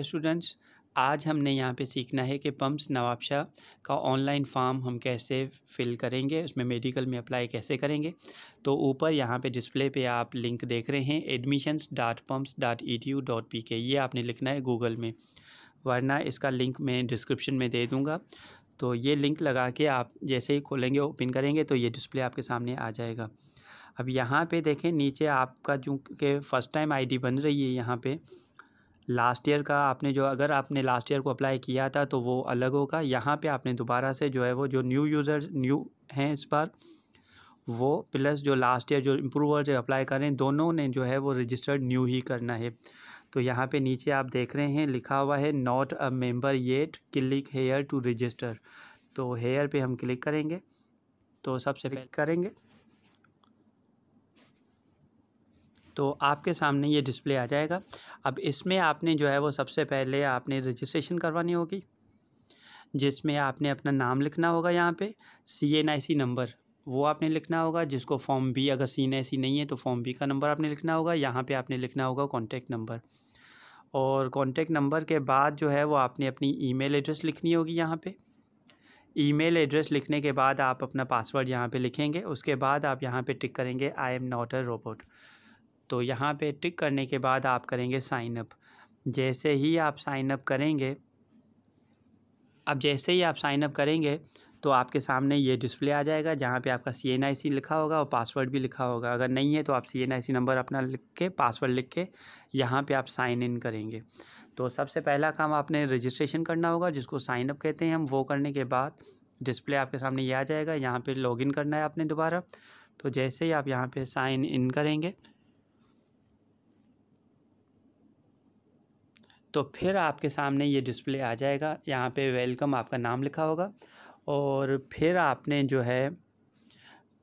students आज हमने यहाँ पे सीखना है कि पम्प्स नवाबशाह का ऑनलाइन फॉर्म हम कैसे फिल करेंगे उसमें मेडिकल में अप्लाई कैसे करेंगे तो ऊपर यहाँ पे डिस्प्ले पे आप लिंक देख रहे हैं admissions dot PUMHS dot E T U dot P K ये आपने लिखना है गूगल में वरना इसका लिंक मैं डिस्क्रिप्शन में दे दूँगा तो ये लिंक लगा के आप जैसे ही खोलेंगे ओपन करेंगे तो ये डिस्प्ले आपके सामने आ जाएगा अब यहाँ पर देखें नीचे आपका जो के फ़र्स्ट टाइम आई बन रही है यहाँ पर लास्ट ईयर का आपने जो अगर आपने लास्ट ईयर को अप्लाई किया था तो वो अलग होगा यहाँ पे आपने दोबारा से जो है वो जो न्यू यूज़र्स न्यू हैं इस बार वो प्लस जो लास्ट ईयर जो इम्प्रूवर जो अप्लाई कर रहे हैं दोनों ने जो है वो रजिस्टर्ड न्यू ही करना है तो यहाँ पे नीचे आप देख रहे हैं लिखा हुआ है not a member yet click here to register तो हेयर पर हम क्लिक करेंगे तो सबसे पहले करेंगे तो आपके सामने ये डिस्प्ले आ जाएगा अब इसमें आपने जो है वो सबसे पहले आपने रजिस्ट्रेशन करवानी होगी जिसमें आपने अपना नाम लिखना होगा यहाँ पे सी एन आई सी नंबर वो आपने लिखना होगा जिसको फॉर्म बी अगर सी एन आई सी नहीं है तो फॉर्म बी का नंबर आपने लिखना होगा यहाँ पे आपने लिखना होगा कॉन्टैक्ट नंबर और कॉन्टैक्ट नंबर के बाद जो है वो आपने अपनी मेल एड्रेस लिखनी होगी यहाँ ई ईमेल एड्रेस लिखने के बाद आप अपना पासवर्ड यहाँ पे लिखेंगे उसके बाद आप यहाँ पे टिक करेंगे I am not a robot तो यहाँ पे टिक करने के बाद आप करेंगे साइन अप जैसे ही आप साइन अप करेंगे अब जैसे ही आप साइन अप करेंगे तो आपके सामने ये डिस्प्ले आ जाएगा जहाँ पे आपका सी एन आई सी लिखा होगा और पासवर्ड भी लिखा होगा अगर नहीं है तो आप सी एन आई सी नंबर अपना लिख के पासवर्ड लिख के यहाँ पे आप साइन इन करेंगे तो सबसे पहला काम आपने रजिस्ट्रेशन करना होगा जिसको साइन अप कहते हैं हम वो करने के बाद डिस्प्ले आपके सामने ये आ जाएगा यहाँ पर लॉगिन करना है आपने दोबारा तो जैसे ही आप यहाँ पर साइन इन करेंगे तो फिर आपके सामने ये डिस्प्ले आ जाएगा यहाँ पे वेलकम आपका नाम लिखा होगा और फिर आपने जो है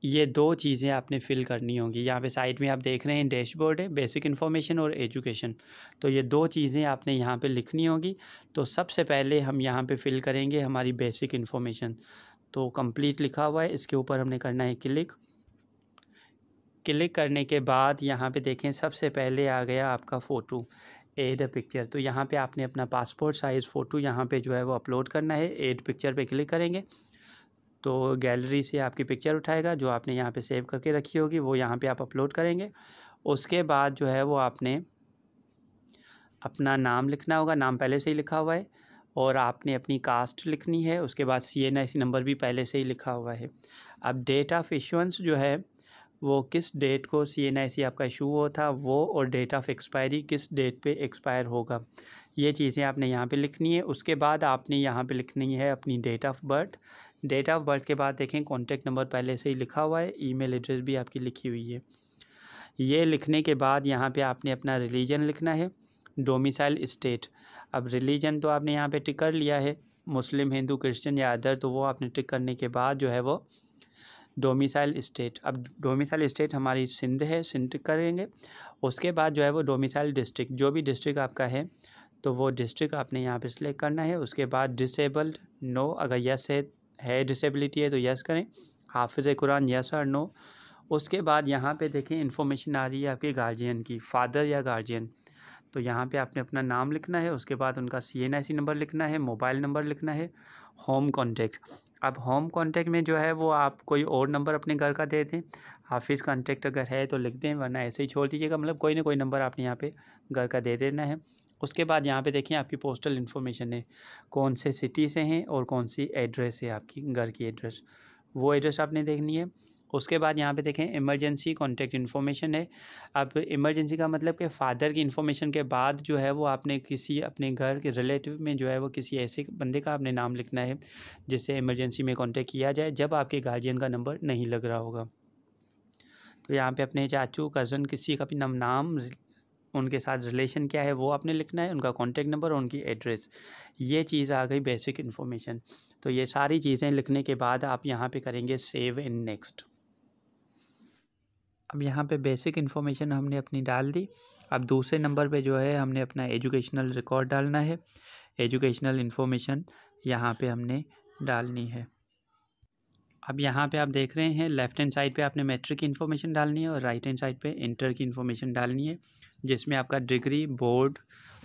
ये दो चीज़ें आपने फ़िल करनी होंगी यहाँ पे साइड में आप देख रहे हैं डैशबोर्ड है बेसिक इन्फॉर्मेशन और एजुकेशन तो ये दो चीज़ें आपने यहाँ पे लिखनी होगी तो सबसे पहले हम यहाँ पे फ़िल करेंगे हमारी बेसिक इन्फॉर्मेशन तो कंप्लीट लिखा हुआ है इसके ऊपर हमने करना है क्लिक क्लिक करने के बाद यहाँ पे देखें सबसे पहले आ गया आपका फ़ोटो एड ए पिक्चर तो यहाँ पे आपने अपना पासपोर्ट साइज़ फ़ोटो यहाँ पे जो है वो अपलोड करना है एड पिक्चर पे क्लिक करेंगे तो गैलरी से आपकी पिक्चर उठाएगा जो आपने यहाँ पे सेव करके रखी होगी वो यहाँ पे आप अपलोड करेंगे उसके बाद जो है वो आपने अपना नाम लिखना होगा नाम पहले से ही लिखा हुआ है और आपने अपनी कास्ट लिखनी है उसके बाद सी एन नंबर भी पहले से ही लिखा हुआ है अब डेट ऑफ इशुंस जो है वो किस डेट को सी एन आई सी आपका इशू हुआ था वो और डेट ऑफ एक्सपायरी किस डेट पे एक्सपायर होगा ये चीज़ें आपने यहाँ पे लिखनी है उसके बाद आपने यहाँ पे लिखनी है अपनी date of birth date of birth के बाद देखें कॉन्टेक्ट नंबर पहले से ही लिखा हुआ है ईमेल एड्रेस भी आपकी लिखी हुई है ये लिखने के बाद यहाँ पर आपने अपना रिलीजन लिखना है डोमिसाइल स्टेट अब रिलीजन तो आपने यहाँ पर टिक कर लिया है मुस्लिम हिंदू क्रिश्चियन या अदर तो वो आपने टिक करने के बाद जो है वो डोमिसाइल स्टेट अब डोमिसाइल स्टेट हमारी सिंध है सिंध करेंगे उसके बाद जो है वो डोमिसाइल डिस्ट्रिक्ट जो भी डिस्ट्रिक्ट आपका है तो वो डिस्ट्रिक्ट आपने यहाँ पे सिलेक्ट करना है उसके बाद डिसेबल्ड नो अगर यस है है डिसेबिलिटी है तो यस करें हाफिज़ कुरान यस और नो उसके बाद यहाँ पे देखें इन्फॉर्मेशन आ रही है आपके गार्जियन की फ़ादर या गार्जियन तो यहाँ पे आपने अपना नाम लिखना है उसके बाद उनका सी एन आई सी नंबर लिखना है मोबाइल नंबर लिखना है होम कॉन्टैक्ट अब होम कॉन्टैक्ट में जो है वो आप कोई और नंबर अपने घर का दे दें ऑफिस कॉन्टैक्ट अगर है तो लिख दें वरना ऐसे ही छोड़ दीजिएगा मतलब कोई ना कोई नंबर आपने यहाँ पे घर का दे देना है उसके बाद यहाँ पे देखिए आपकी पोस्टल इन्फॉर्मेशन है कौन से सिटी से हैं और कौन सी एड्रेस है आपकी घर की एड्रेस वो एड्रेस आपने देखनी है उसके बाद यहाँ पे देखें इमरजेंसी कॉन्टैक्ट इन्फॉर्मेशन है अब इमरजेंसी का मतलब कि फ़ादर की इन्फॉर्मेशन के बाद जो है वो आपने किसी अपने घर के रिलेटिव में जो है वो किसी ऐसे बंदे का आपने नाम लिखना है जिससे इमरजेंसी में कॉन्टैक्ट किया जाए जब आपके गार्जियन का नंबर नहीं लग रहा होगा तो यहाँ पर अपने चाचू कज़न किसी का भी नाम नाम उनके साथ रिलेशन क्या है वो आपने लिखना है उनका कॉन्टैक्ट नंबर और उनकी एड्रेस ये चीज़ आ गई बेसिक इन्फॉर्मेशन तो ये सारी चीज़ें लिखने के बाद आप यहाँ पे करेंगे सेव इन नेक्स्ट अब यहाँ पे बेसिक इन्फॉर्मेशन हमने अपनी डाल दी अब दूसरे नंबर पे जो है हमने अपना एजुकेशनल रिकॉर्ड डालना है एजुकेशनल इन्फॉर्मेशन यहाँ पे हमने डालनी है अब यहाँ पे आप देख रहे हैं लेफ्ट हैंड साइड पे आपने मैट्रिक की इन्फॉर्मेशन डालनी है और राइट हैंड साइड पे इंटर की इन्फॉर्मेशन डालनी है जिसमें आपका डिग्री बोर्ड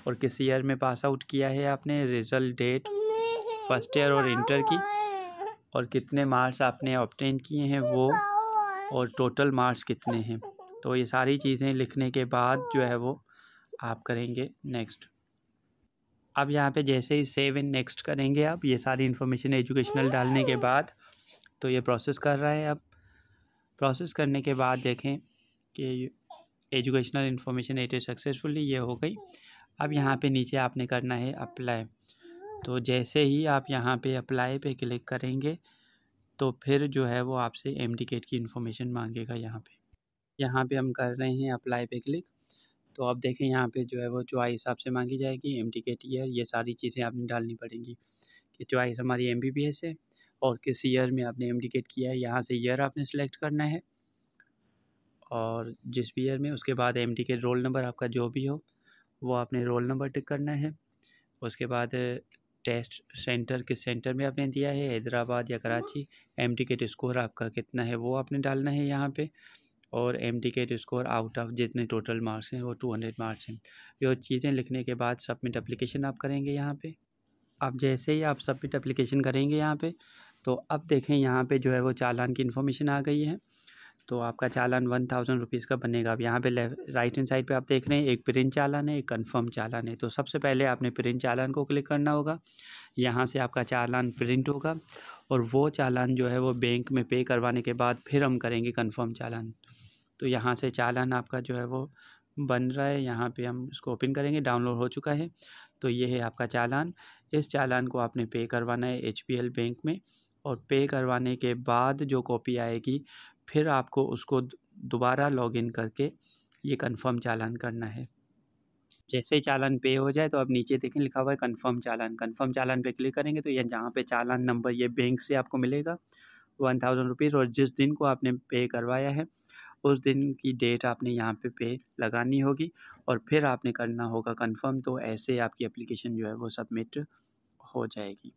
और किस ईयर में पास आउट किया है आपने रिजल्ट डेट फर्स्ट ईयर और इंटर की और कितने मार्क्स आपने ऑप्टेन किए हैं वो और टोटल मार्क्स कितने हैं तो ये सारी चीज़ें लिखने के बाद जो है वो आप करेंगे नेक्स्ट अब यहाँ पे जैसे ही सेव इन नेक्स्ट करेंगे आप ये सारी इन्फॉर्मेशन एजुकेशनल डालने के बाद तो ये प्रोसेस कर रहा है अब प्रोसेस करने के बाद देखें कि एजुकेशनल इन्फॉर्मेशन एटे सक्सेसफुली ये हो गई अब यहाँ पे नीचे आपने करना है अप्लाई तो जैसे ही आप यहाँ पे अप्लाई पे क्लिक करेंगे तो फिर जो है वो आपसे एम टिकेट की इन्फॉर्मेशन मांगेगा यहाँ पे यहाँ पे हम कर रहे हैं अप्लाई पे क्लिक तो आप देखें यहाँ पे जो है वो चॉइस हिसाब से मांगी जाएगी एम टिकेट ईयर ये सारी चीज़ें आपने डालनी पड़ेंगी कि चॉइस हमारी एम बी बी एस है और किस ईयर में आपने एम टिकेट किया है यहाँ से ईयर आपने सेलेक्ट करना है और जिस भी ईयर में उसके बाद एम टिकेट रोल नंबर आपका जो भी हो वो आपने रोल नंबर टिक करना है उसके बाद टेस्ट सेंटर के सेंटर में आपने दिया है हैदराबाद या कराची एम टिकेट स्कोर आपका कितना है वो आपने डालना है यहाँ पे और MDCAT score out of जितने टोटल मार्क्स हैं वो टू हंड्रेड मार्क्स हैं ये चीज़ें लिखने के बाद सबमिट अप्लीकेशन आप करेंगे यहाँ पर आप जैसे ही आप सबमिट अप्लीकेशन करेंगे यहाँ पर तो अब देखें यहाँ पर जो है वो चालान की इन्फॉर्मेशन आ गई है तो आपका चालान वन थाउजेंड रुपीज़ का बनेगा अब यहाँ पे लेफ्ट राइट हैंड साइड पे आप देख रहे हैं एक प्रिंट चालान है एक कंफर्म चालान है तो सबसे पहले आपने प्रिंट चालान को क्लिक करना होगा यहाँ से आपका चालान प्रिंट होगा और वो चालान जो है वो बैंक में पे करवाने के बाद फिर हम करेंगे कन्फर्म चालान तो यहाँ से चालान आपका जो है वो बन रहा है यहाँ पर हम इसको ओपन करेंगे डाउनलोड हो चुका है तो ये है आपका चालान इस चालान को आपने पे करवाना है एच बैंक में और पे करवाने के बाद जो कॉपी आएगी फिर आपको उसको दोबारा लॉगिन करके ये कंफर्म चालान करना है जैसे ही चालान पे हो जाए तो आप नीचे देखें लिखा हुआ है कंफर्म चालान कंफर्म चालान पे क्लिक करेंगे तो ये जहाँ पे चालान नंबर ये बैंक से आपको मिलेगा वन थाउजेंड रुपीज़ और जिस दिन को आपने पे करवाया है उस दिन की डेट आपने यहाँ पे पे लगानी होगी और फिर आपने करना होगा कंफर्म तो ऐसे आपकी एप्लीकेशन जो है वो सबमिट हो जाएगी